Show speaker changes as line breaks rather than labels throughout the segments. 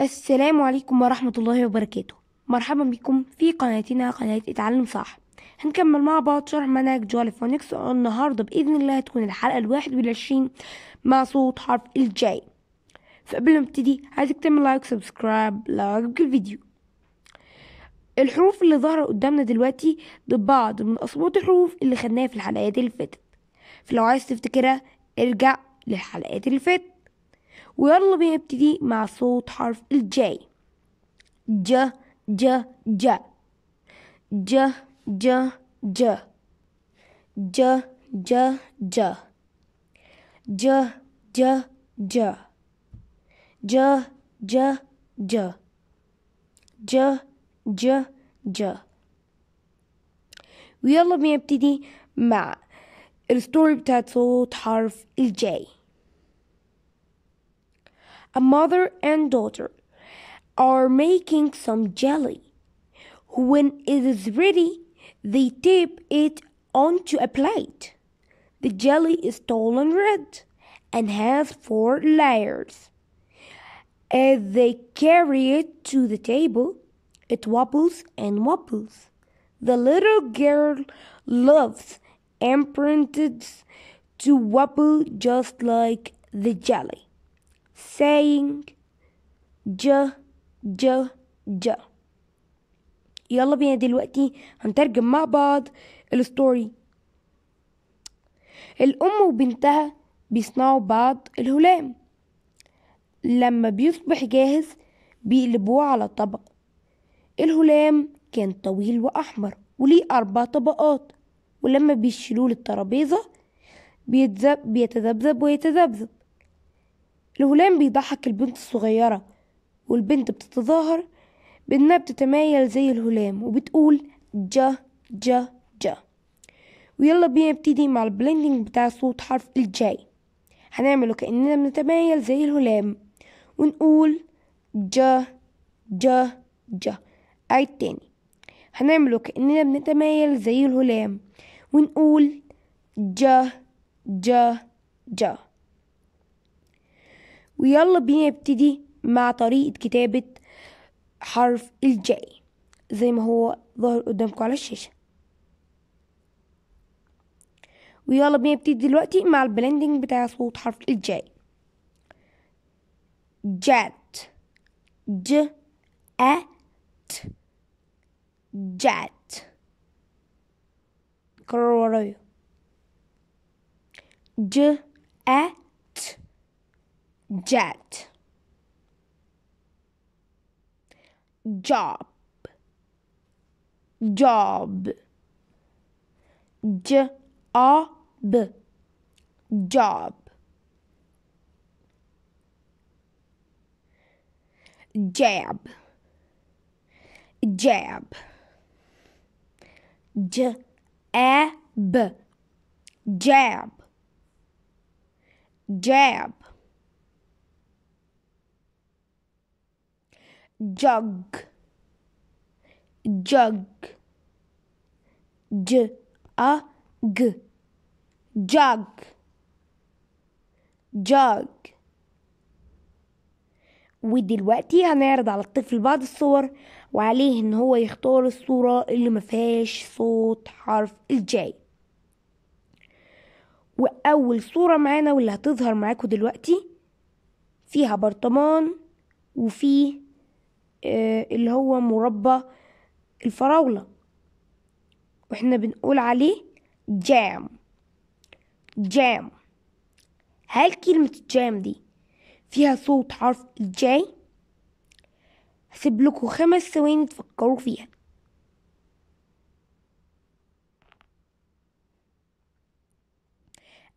السلام عليكم ورحمة الله وبركاته مرحبا بكم في قناتنا قناة اتعلم صح هنكمل مع بعض شرح منهج جوليفونكس النهاردة بإذن الله هتكون الحلقة الواحد والعشرين مع صوت حرف الجاي فقبل ما نبتدي عايزك تعمل لايك سبسكرايب لايك الفيديو الحروف اللي ظاهرة قدامنا دلوقتي ببعض من أصوات الحروف اللي خدناها في الحلقات اللي فاتت فلو عايز تفتكرها ارجع للحلقات اللي فاتت ويلا بينا نبتدي مع صوت حرف الجي ج ج ج ج ج ج ج ج ج ج ج ج ج ج ج ج ج ج ويلا بنبتدي مع الستوري بتاعت صوت حرف الجاي a mother and daughter are making some jelly. When it is ready, they dip it onto a plate. The jelly is tall and red and has four layers. As they carry it to the table, it wobbles and wobbles. The little girl loves imprinted to wobble just like the jelly. saying ج ج ج يلا بينا دلوقتي هنترجم مع بعض الستوري الأم وبنتها بيصنعوا بعض الهلام لما بيصبح جاهز بيقلبوه على طبق الهلام كان طويل وأحمر وليه أربع طبقات ولما بيشيلوه للترابيزة بيتذبذب ويتذبذب الغلام بيضحك البنت الصغيرة والبنت بتتظاهر بأنها بتتمايل زي الهلام وبتقول جا جا جا ويلا بينا نبتدي مع البلندنج بتاع صوت حرف الجاي هنعمله كأننا بنتمايل زي الهلام ونقول جا جا جا أي تاني هنعمله كأننا بنتمايل زي الهلام ونقول جا جا جا ويلا بينا نبتدي مع طريقة كتابة حرف الجاي زي ما هو ظاهر قدامكم على الشاشة ويلا بينا نبتدي دلوقتي مع البلندنج بتاع صوت حرف الجاي جات ج أت جات كرر ورايا ج أت jet job job job job jab jab jab jab jab jug jug j a g jug jug ودلوقتي هنعرض على الطفل بعض الصور وعليه ان هو يختار الصورة اللي ما فيهاش صوت حرف الجاي واول صورة معانا واللي هتظهر معاكم دلوقتي فيها برطمان وفيه آه، اللي هو مربى الفراولة واحنا بنقول عليه جام جام هل كلمة جام دي فيها صوت حرف الجاي هسيب لكم خمس ثواني تفكروا فيها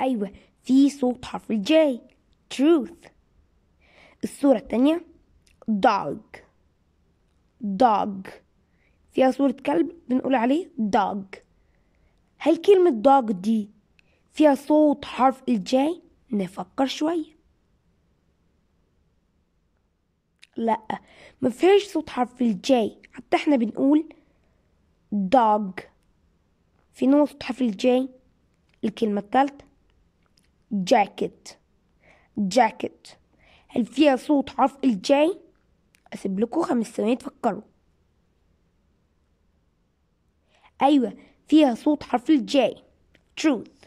أيوة في صوت حرف الجاي truth الصورة التانية dog dog فيها صورة كلب بنقول عليه dog هل كلمة dog دي فيها صوت حرف الجاي نفكر شوية لا ما فيهاش صوت حرف الجاي حتى احنا بنقول dog في نوع صوت حرف الجاي الكلمة الثالثة jacket jacket هل فيها صوت حرف الجاي اسيب لكم خمس ثواني تفكروا ايوه فيها صوت حرف الجاي truth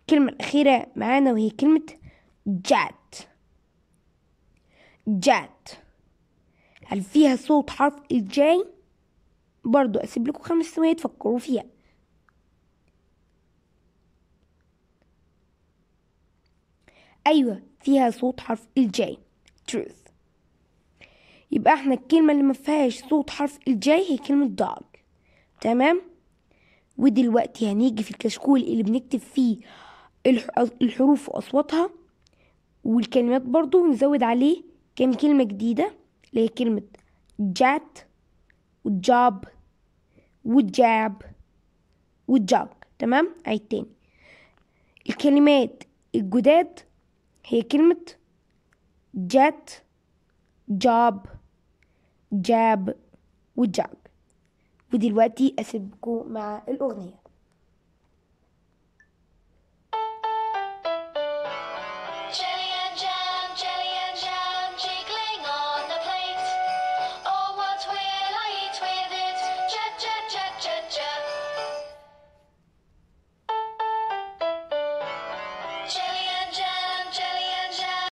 الكلمة الأخيرة معانا وهي كلمة جات جات هل فيها صوت حرف الجاي برضو أسيب لكم خمس ثواني تفكروا فيها أيوة فيها صوت حرف الجاي truth يبقى احنا الكلمة اللي ما فيهاش صوت حرف الجاي هي كلمة dog تمام ودلوقتي هنيجي في الكشكول اللي بنكتب فيه الحروف وأصواتها والكلمات برضو ونزود عليه كام كلمة جديدة اللي هي كلمة جات وجاب وجاب وجاب تمام عيد تاني الكلمات الجداد هي كلمة جات جاب جاب وجاك ودلوقتي اسيبكم مع الاغنيه